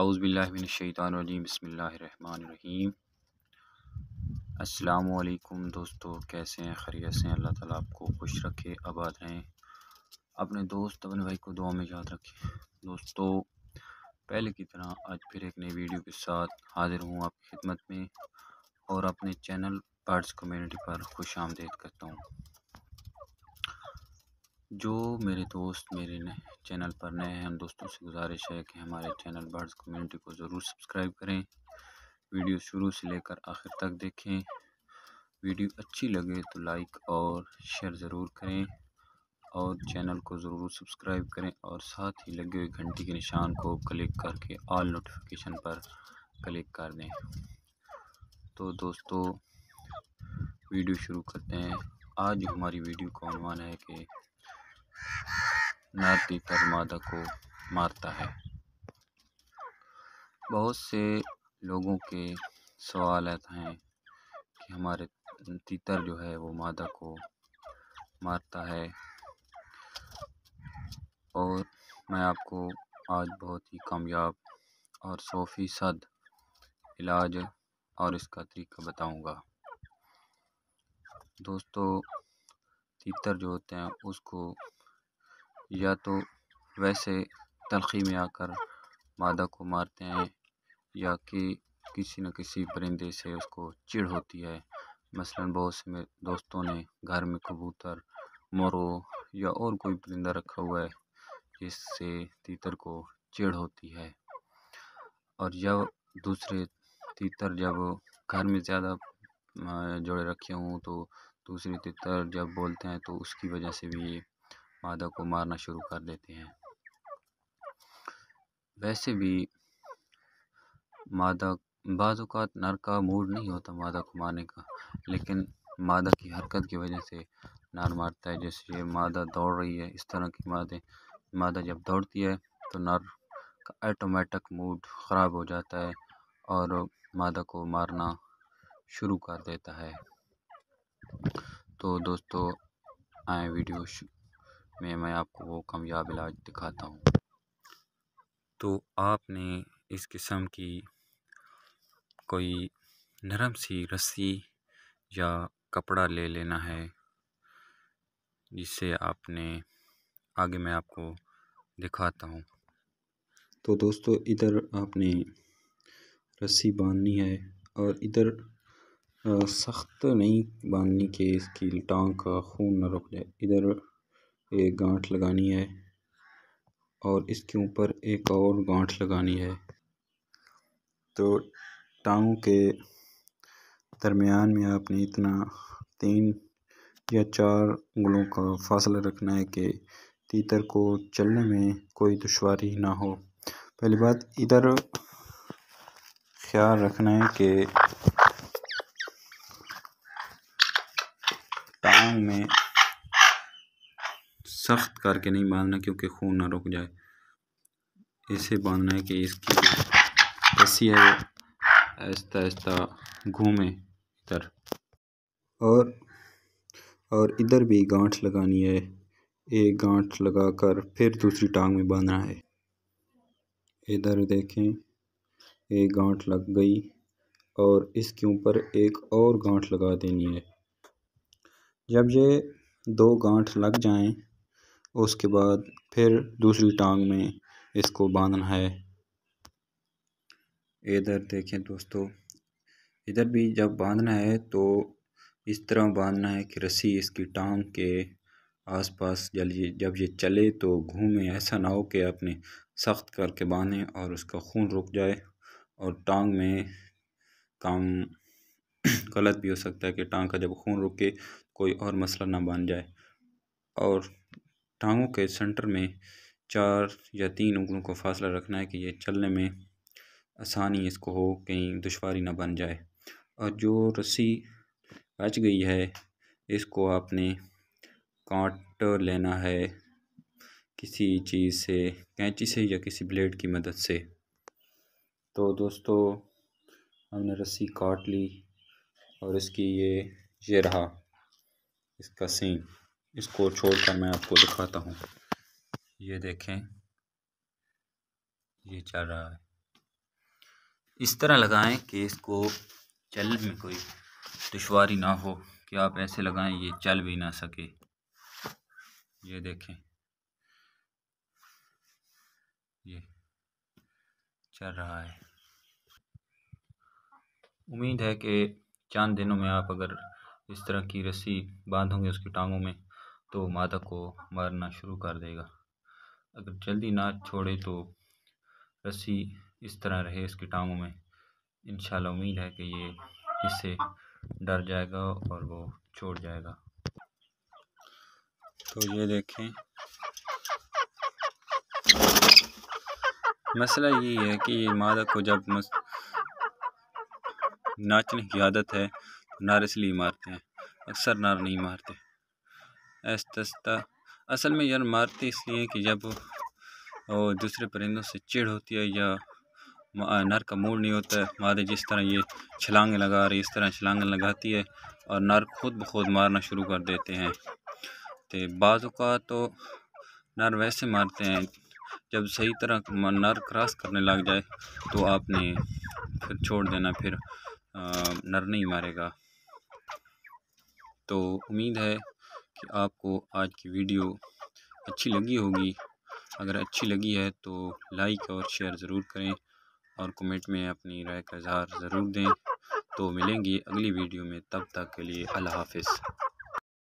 आउज़बिल्लिनशैतानरजीम बसमीम अल्लाम दोस्तों कैसे हैं खरीत से अल्लाह ताला आपको खुश रखे आबाद रहें अपने दोस्त अपने भाई को दुआ में याद रखें दोस्तों पहले की तरह आज फिर एक नई वीडियो के साथ हाज़िर हूँ आपकी खिदमत में और अपने चैनल बर्ड्स कम्युनिटी पर खुश आमदेद करता हूँ जो मेरे दोस्त मेरे नए चैनल पर नए हैं हम दोस्तों से गुजारिश है कि हमारे चैनल बर्ड्स कम्युनिटी को ज़रूर सब्सक्राइब करें वीडियो शुरू से लेकर आखिर तक देखें वीडियो अच्छी लगे तो लाइक और शेयर ज़रूर करें और चैनल को ज़रूर सब्सक्राइब करें और साथ ही लगे हुए घंटी के निशान को क्लिक करके ऑल नोटिफिकेशन पर क्लिक कर दें तो दोस्तों वीडियो शुरू करते हैं आज हमारी वीडियो का अनुमान है कि नर तीतर मादा को मारता है बहुत से लोगों के सवाल आते हैं कि हमारे तीतर जो है वो मादा को मारता है और मैं आपको आज बहुत ही कामयाब और सौ फीसद इलाज और इसका तरीका बताऊंगा दोस्तों तीतर जो होते हैं उसको या तो वैसे तलखी में आकर मादा को मारते हैं या कि किसी न किसी परिंदे से उसको चिढ़ होती है मसलन बहुत से मेरे दोस्तों ने घर में कबूतर मोरो या और कोई परिंदा रखा हुआ है जिससे तीतर को चिढ़ होती है और जब दूसरे तीतर जब घर में ज़्यादा जोड़े रखे हों तो दूसरे तीतर जब बोलते हैं तो उसकी वजह से भी ये मादा को मारना शुरू कर देते हैं वैसे भी मादा बाज़ात नर का मूड नहीं होता मादा को मारने का लेकिन मादा की हरकत की वजह से नर मारता है जैसे मादा दौड़ रही है इस तरह की मादे मादा जब दौड़ती है तो नर का ऑटोमेटिक मूड ख़राब हो जाता है और मादा को मारना शुरू कर देता है तो दोस्तों आए वीडियो में मैं आपको वो कामयाब इलाज दिखाता हूँ तो आपने इस किस्म की कोई नरम सी रस्सी या कपड़ा ले लेना है जिससे आपने आगे मैं आपको दिखाता हूँ तो दोस्तों इधर आपने रस्सी बांधनी है और इधर सख्त नहीं बांधनी कि इसकी टांग का खून न रुक जाए इधर एक गांठ लगानी है और इसके ऊपर एक और गांठ लगानी है तो टांगों के दरमियान में आपने इतना तीन या चार उंगलों का फासला रखना है कि तीतर को चलने में कोई दुशारी ना हो पहली बात इधर ख्याल रखना है कि टांग में सख्त करके नहीं बांधना क्योंकि खून ना रुक जाए इसे बांधना है कि इसकी रस्सी है आहिस्ता आहिस्ता घूमे इधर और और इधर भी गांठ लगानी है एक गांठ लगाकर फिर दूसरी टांग में बांधना है इधर देखें एक गांठ लग गई और इसके ऊपर एक और गांठ लगा देनी है जब ये दो गांठ लग जाएं उसके बाद फिर दूसरी टांग में इसको बांधना है इधर देखें दोस्तों इधर भी जब बांधना है तो इस तरह बांधना है कि रस्सी इसकी टांग के आसपास जब जब ये चले तो घूमे ऐसा ना हो कि आपने सख्त करके बांधें और उसका खून रुक जाए और टांग में काम गलत भी हो सकता है कि टांग का जब खून रुके कोई और मसला ना बन जाए और टांगों के सेंटर में चार या तीन उंगलों को फासला रखना है कि ये चलने में आसानी इसको हो कहीं दुशारी ना बन जाए और जो रस्सी बच गई है इसको आपने काट लेना है किसी चीज़ से कैंची से या किसी ब्लेड की मदद से तो दोस्तों हमने रस्सी काट ली और इसकी ये ये रहा इसका सीन इसको छोड़कर मैं आपको दिखाता हूँ ये देखें ये चल रहा है इस तरह लगाएं कि इसको चल में कोई दुशारी ना हो कि आप ऐसे लगाएं ये चल भी ना सके ये देखें ये चल रहा है उम्मीद है कि चंद दिनों में आप अगर इस तरह की रस्सी बांधोगे उसकी टांगों में तो मादा को मारना शुरू कर देगा अगर जल्दी ना छोड़े तो रस्सी इस तरह रहे इसकी टांगों में इन उम्मीद है कि ये इससे डर जाएगा और वो छोड़ जाएगा तो ये देखें मसला ये है कि ये मादा को जब मस... नाचने की आदत है तो नार इसलिए मारते हैं अक्सर नार नहीं मारते ऐसा असल में यार मारते इसलिए कि जब वो दूसरे परिंदों से चिड़ होती है या नर का मूड नहीं होता है मादे जिस तरह ये छलांग लगा रही इस तरह छलांग लगाती है और नर खुद ब खुद मारना शुरू कर देते हैं तो बाज़ का तो नर वैसे मारते हैं जब सही तरह नर क्रॉस करने लग जाए तो आपने फिर छोड़ देना फिर नर नहीं मारेगा तो उम्मीद है कि आपको आज की वीडियो अच्छी लगी होगी अगर अच्छी लगी है तो लाइक और शेयर ज़रूर करें और कमेंट में अपनी राय का इजहार ज़रूर दें तो मिलेंगी अगली वीडियो में तब तक के लिए अल्लाह हाफिज़